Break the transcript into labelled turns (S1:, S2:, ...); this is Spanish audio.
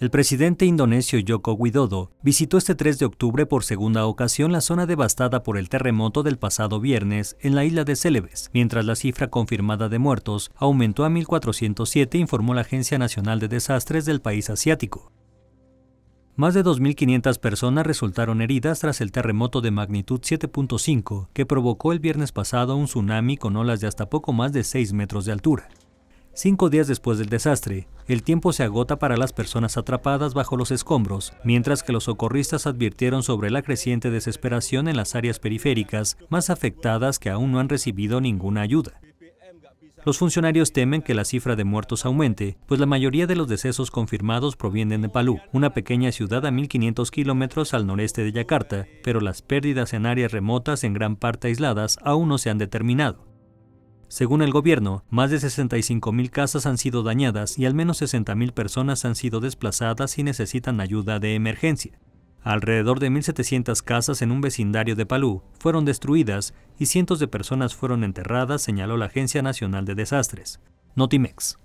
S1: El presidente indonesio Joko Widodo visitó este 3 de octubre por segunda ocasión la zona devastada por el terremoto del pasado viernes en la isla de Celebes, mientras la cifra confirmada de muertos aumentó a 1.407, informó la Agencia Nacional de Desastres del país asiático. Más de 2.500 personas resultaron heridas tras el terremoto de magnitud 7.5 que provocó el viernes pasado un tsunami con olas de hasta poco más de 6 metros de altura. Cinco días después del desastre, el tiempo se agota para las personas atrapadas bajo los escombros, mientras que los socorristas advirtieron sobre la creciente desesperación en las áreas periféricas más afectadas que aún no han recibido ninguna ayuda. Los funcionarios temen que la cifra de muertos aumente, pues la mayoría de los decesos confirmados provienen de Palú, una pequeña ciudad a 1.500 kilómetros al noreste de Yakarta, pero las pérdidas en áreas remotas en gran parte aisladas aún no se han determinado. Según el gobierno, más de 65.000 casas han sido dañadas y al menos 60.000 personas han sido desplazadas y necesitan ayuda de emergencia. Alrededor de 1.700 casas en un vecindario de Palú fueron destruidas y cientos de personas fueron enterradas, señaló la Agencia Nacional de Desastres, Notimex.